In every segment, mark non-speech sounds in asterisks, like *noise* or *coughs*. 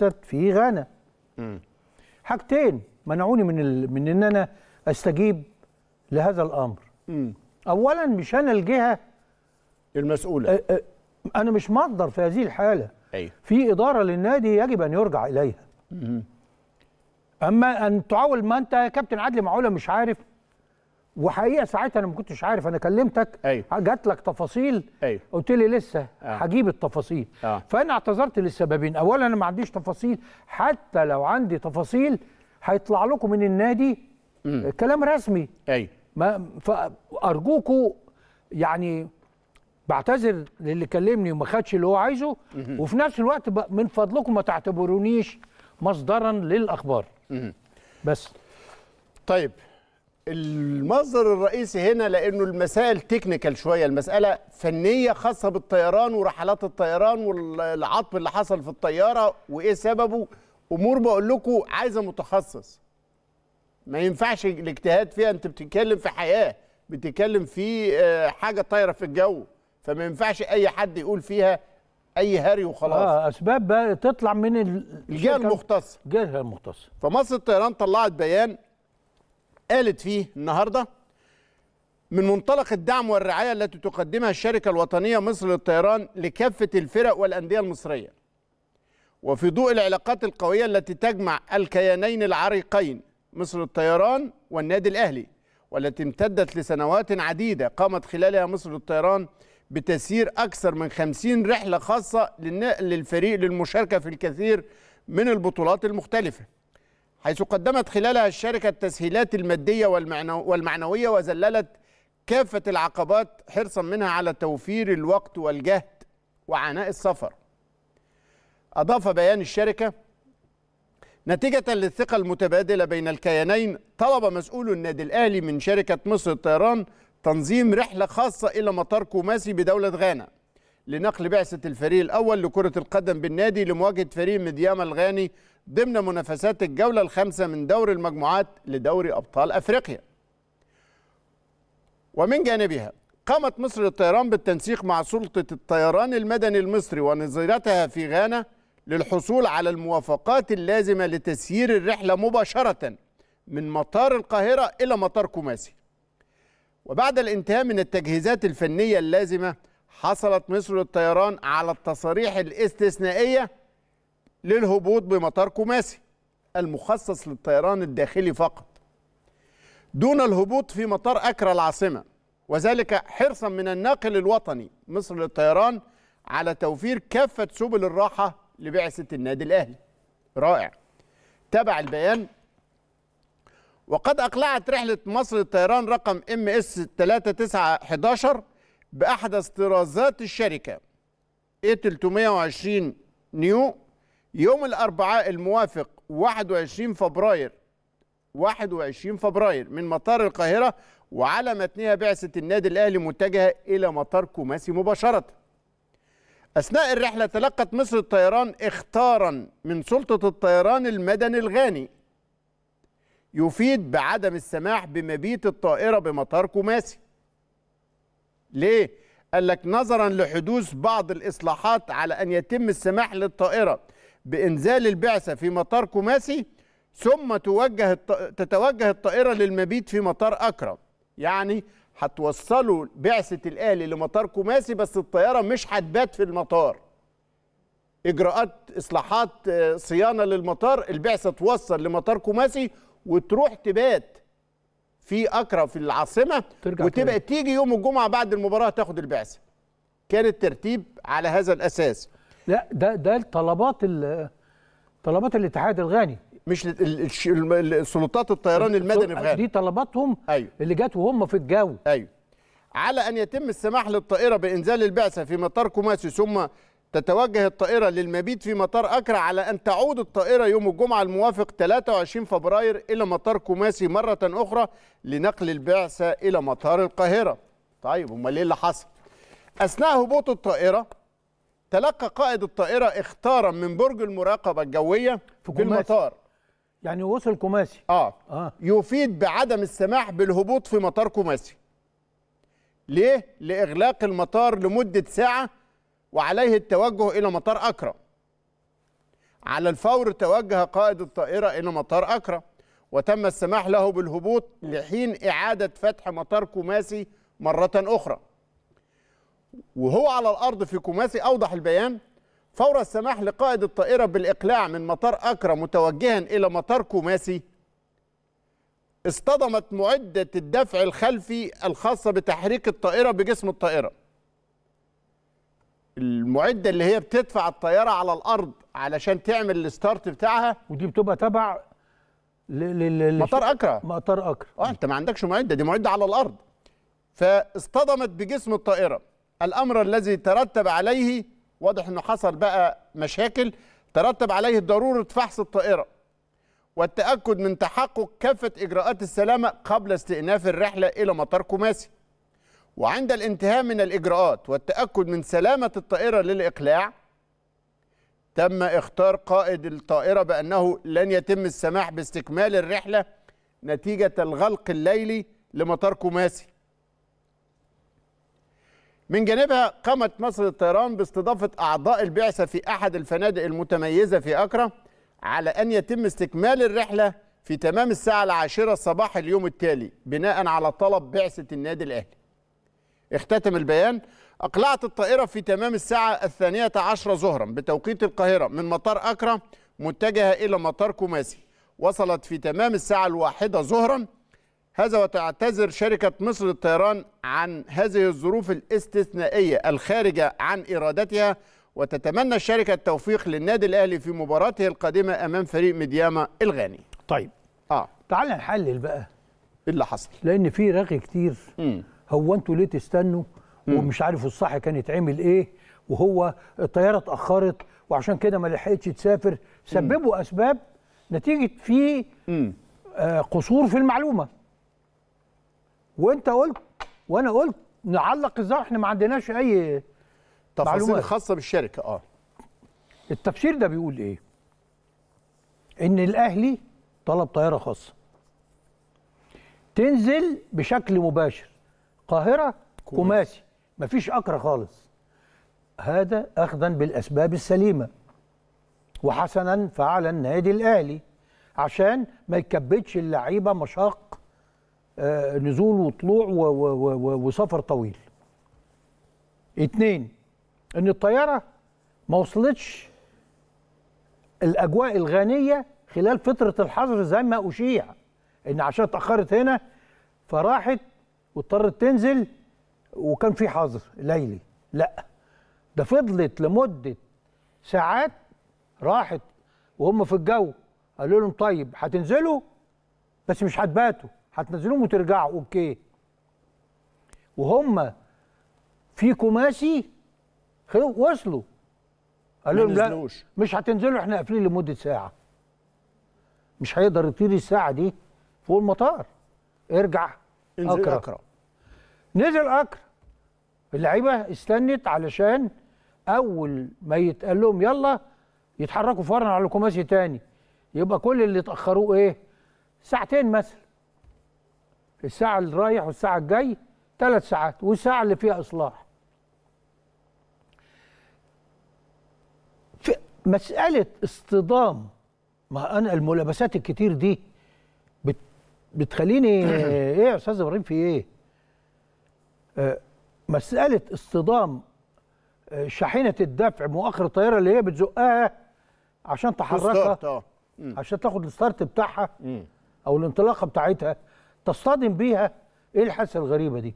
كونسرت في غانا حاجتين منعوني من ال... من ان انا استجيب لهذا الامر م. اولا مش انا الجهه المسؤوله أ... أ... انا مش مصدر في هذه الحاله أيوه. في اداره للنادي يجب ان يرجع اليها م. اما ان تعول ما انت يا كابتن عدلي معقوله مش عارف وحقيقه ساعتها انا ما كنتش عارف انا كلمتك أيوه. جات لك تفاصيل أيوه. قلت لي لسه آه. هجيب التفاصيل آه. فانا اعتذرت للسببين اولا انا ما عنديش تفاصيل حتى لو عندي تفاصيل هيطلع لكم من النادي م. كلام رسمي ايوه ما فارجوكوا يعني بعتذر للي كلمني وما خدش اللي هو عايزه وفي نفس الوقت من فضلكم ما تعتبرونيش مصدرا للاخبار بس طيب المصدر الرئيسي هنا لانه المسائل تكنيكال شويه المساله فنيه خاصه بالطيران ورحلات الطيران والعطب اللي حصل في الطياره وايه سببه امور بقول لكم عايزه متخصص ما ينفعش الاجتهاد فيها انت بتتكلم في حياه بتتكلم في آه، حاجه طايره في الجو فما ينفعش اي حد يقول فيها اي هري وخلاص اه اسباب بقى تطلع من الجهه المختصه الجهه المختصه فمصر الطيران طلعت بيان قالت فيه النهارده من منطلق الدعم والرعاية التي تقدمها الشركة الوطنية مصر للطيران لكافة الفرق والأندية المصرية وفي ضوء العلاقات القوية التي تجمع الكيانين العريقين مصر للطيران والنادي الأهلي والتي امتدت لسنوات عديدة قامت خلالها مصر للطيران بتسيير أكثر من 50 رحلة خاصة للفريق للمشاركة في الكثير من البطولات المختلفة حيث قدمت خلالها الشركة التسهيلات المادية والمعنوية وذللت كافة العقبات حرصا منها على توفير الوقت والجهد وعناء السفر أضاف بيان الشركة نتيجة للثقة المتبادلة بين الكيانين طلب مسؤول النادي الأهلي من شركة مصر للطيران تنظيم رحلة خاصة إلى مطار كوماسي بدولة غانا لنقل بعثة الفريق الأول لكرة القدم بالنادي لمواجهة فريق مدياما الغاني ضمن منافسات الجولة الخامسة من دوري المجموعات لدوري أبطال أفريقيا ومن جانبها قامت مصر للطيران بالتنسيق مع سلطة الطيران المدني المصري ونظيرتها في غانا للحصول على الموافقات اللازمة لتسيير الرحلة مباشرة من مطار القاهرة إلى مطار كوماسي وبعد الانتهاء من التجهيزات الفنية اللازمة حصلت مصر للطيران على التصاريح الاستثنائية للهبوط بمطار كوماسي المخصص للطيران الداخلي فقط دون الهبوط في مطار أكرا العاصمة وذلك حرصا من الناقل الوطني مصر للطيران على توفير كافة سبل الراحة لبعثة النادي الأهلي رائع تبع البيان وقد أقلعت رحلة مصر للطيران رقم ام اس 3911 بأحدث طرازات الشركة A إيه 320 نيو يوم الأربعاء الموافق 21 فبراير 21 فبراير من مطار القاهرة وعلى متنها بعثة النادي الأهلي متجهة إلى مطار كوماسي مباشرة أثناء الرحلة تلقت مصر الطيران اختارا من سلطة الطيران المدني الغاني يفيد بعدم السماح بمبيت الطائرة بمطار كوماسي ليه؟ قال لك نظرا لحدوث بعض الإصلاحات على أن يتم السماح للطائرة بإنزال البعثة في مطار كوماسي ثم توجه تتوجه الطائرة للمبيت في مطار أكرم يعني هتوصلوا بعثة الأهلي لمطار كوماسي بس الطيارة مش هتبات في المطار إجراءات إصلاحات آه، صيانة للمطار البعثة توصل لمطار كوماسي وتروح تبات في أكرم في العاصمة وتبقى تيجي يوم الجمعة بعد المباراة تاخد البعثة كان الترتيب على هذا الأساس لا ده ده طلبات طلبات الاتحاد الغاني مش سلطات الطيران المدني في غانا دي طلباتهم أيوه. اللي جت وهم في الجو ايوه على ان يتم السماح للطائره بانزال البعثه في مطار كوماسي ثم تتوجه الطائره للمبيت في مطار اكرا على ان تعود الطائره يوم الجمعه الموافق 23 فبراير الى مطار كوماسي مره اخرى لنقل البعثه الى مطار القاهره طيب امال ايه اللي حصل اثناء هبوط الطائره تلقى قائد الطائرة اختارا من برج المراقبة الجوية في, في المطار يعني وصل كوماسي آه. آه يفيد بعدم السماح بالهبوط في مطار كوماسي ليه؟ لإغلاق المطار لمدة ساعة وعليه التوجه إلى مطار أكرا على الفور توجه قائد الطائرة إلى مطار أكرا وتم السماح له بالهبوط لحين إعادة فتح مطار كوماسي مرة أخرى وهو على الأرض في كوماسي أوضح البيان فور السماح لقائد الطائرة بالإقلاع من مطار أكرا متوجها إلى مطار كوماسي اصطدمت معدة الدفع الخلفي الخاصة بتحريك الطائرة بجسم الطائرة المعدة اللي هي بتدفع الطيارة على الأرض علشان تعمل الستارت بتاعها ودي بتبقى تبع مطار أكرا مطار أكرا اه أنت ما عندكش معدة دي معدة على الأرض فاصطدمت بجسم الطائرة الأمر الذي ترتب عليه واضح أنه حصل بقى مشاكل ترتب عليه ضرورة فحص الطائرة والتأكد من تحقق كافة إجراءات السلامة قبل استئناف الرحلة إلى مطار كوماسي وعند الانتهاء من الإجراءات والتأكد من سلامة الطائرة للإقلاع تم اختار قائد الطائرة بأنه لن يتم السماح باستكمال الرحلة نتيجة الغلق الليلي لمطار كوماسي من جانبها قامت مصر للطيران باستضافة أعضاء البعثة في أحد الفنادق المتميزة في أكرا على أن يتم استكمال الرحلة في تمام الساعة العاشرة صباح اليوم التالي بناء على طلب بعثة النادي الأهلي اختتم البيان أقلعت الطائرة في تمام الساعة الثانية عشرة ظهرا بتوقيت القاهرة من مطار أكرا متجهة إلى مطار كوماسي وصلت في تمام الساعة الواحدة ظهرا هذا وتعتذر شركة مصر للطيران عن هذه الظروف الاستثنائية الخارجة عن إرادتها وتتمنى الشركة التوفيق للنادي الأهلي في مباراته القادمة أمام فريق مدياما الغاني طيب آه تعال نحلل بقى ايه اللي حصل لأن في رغي كتير م. هو أنتوا ليه تستنوا ومش عارف الصح كان يتعمل إيه وهو الطيارة اتأخرت وعشان كده ما لحقتش تسافر سببوا م. أسباب نتيجة في آه قصور في المعلومة وانت قلت وانا قلت نعلق الظهر احنا ما عندناش اي تفاصيل خاصه بالشركه اه التفسير ده بيقول ايه ان الاهلي طلب طياره خاصه تنزل بشكل مباشر قاهره كوماسي مفيش اكره خالص هذا اخذا بالاسباب السليمه وحسنا فعل النادي الاهلي عشان ما يكبتش اللعيبه مشاق آه، نزول وطلوع وسفر طويل اتنين ان الطياره ما وصلتش الاجواء الغانيه خلال فتره الحظر زي ما اشيع ان عشان اتاخرت هنا فراحت واضطرت تنزل وكان في حظر ليلي لا ده فضلت لمده ساعات راحت وهم في الجو قالوا لهم طيب هتنزلوا بس مش هتباتوا هتنزلوهم وترجعوا اوكي وهم في كوماسي وصلوا قالوا لهم لا مش هتنزلوا احنا قافلين لمده ساعه مش هيقدر يطير الساعه دي فوق المطار ارجع انزل اكرا, أكرا. نزل اكرا اللعيبه استنت علشان اول ما يتقال لهم يلا يتحركوا فورا على كوماسي تاني يبقى كل اللي اتاخروه ايه ساعتين مثلا الساعة اللي رايح والساعة الجاي ثلاث ساعات والساعة اللي فيها إصلاح في مسألة اصطدام ما أنا الملابسات الكتير دي بت بتخليني *coughs* إيه يا أستاذ إبراهيم في إيه؟ آه مسألة اصطدام آه، شاحنة الدفع مؤخر الطيارة اللي هي بتزقها عشان تحركها آه. عشان تاخد الستارت بتاعها أو الانطلاقة بتاعتها تصطدم بيها ايه الحاسه الغريبه دي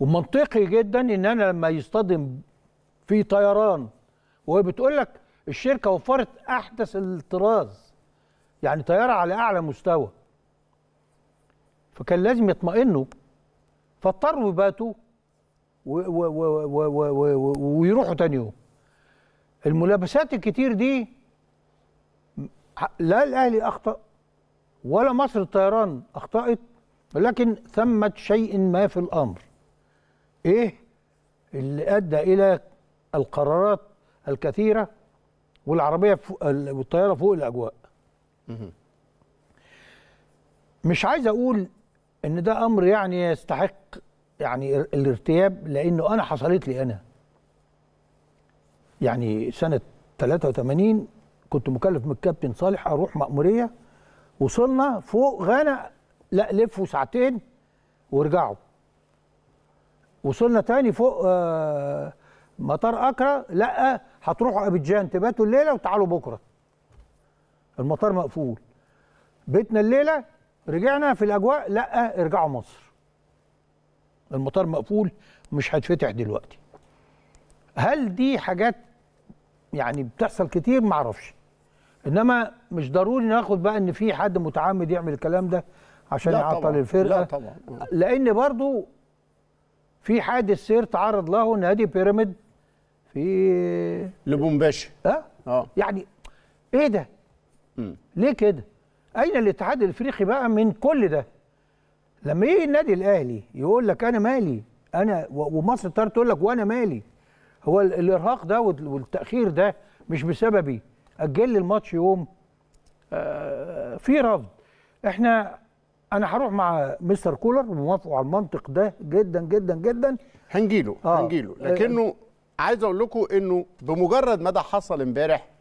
ومنطقي جدا ان انا لما يصطدم في طيران وهي بتقول لك الشركه وفرت احدث الطراز يعني طياره على اعلى مستوى فكان لازم يطمئنوا فاضطروا يباتوا ويروحوا تاني يوم الملابسات الكتير دي لا الاهلي اخطا ولا مصر الطيران اخطات ولكن ثمة شيء ما في الامر ايه اللي ادى الى القرارات الكثيره والعربيه فوق والطياره فوق الاجواء مش عايز اقول ان ده امر يعني يستحق يعني الارتياب لانه انا حصلت لي انا يعني سنه 83 كنت مكلف من الكابتن صالح اروح مأموريه وصلنا فوق غانا لا لفوا ساعتين ورجعوا وصلنا تاني فوق آه مطار اكرا لا هتروحوا ابيجان تباتوا الليله وتعالوا بكره المطار مقفول بيتنا الليله رجعنا في الاجواء لا ارجعوا مصر المطار مقفول مش هيتفتح دلوقتي هل دي حاجات يعني بتحصل كتير معرفش انما مش ضروري ناخد بقى ان في حد متعمد يعمل الكلام ده عشان يعطل الفرقه لا طبعا لان برضو في حادث سير تعرض له نادي بيراميد في لبومباشا اه اه يعني ايه ده؟ مم. ليه كده؟ اين الاتحاد الافريقي بقى من كل ده؟ لما يجي النادي الاهلي يقول لك انا مالي انا ومصر تقول لك وانا مالي هو الارهاق ده والتاخير ده مش بسببي اجل لي الماتش يوم آه، في رفض احنا انا هروح مع مستر كولر وموافقه على المنطق ده جدا جدا جدا هنجيله آه. هنجيله آه. لكنه عايز اقول لكم انه بمجرد ما ده حصل امبارح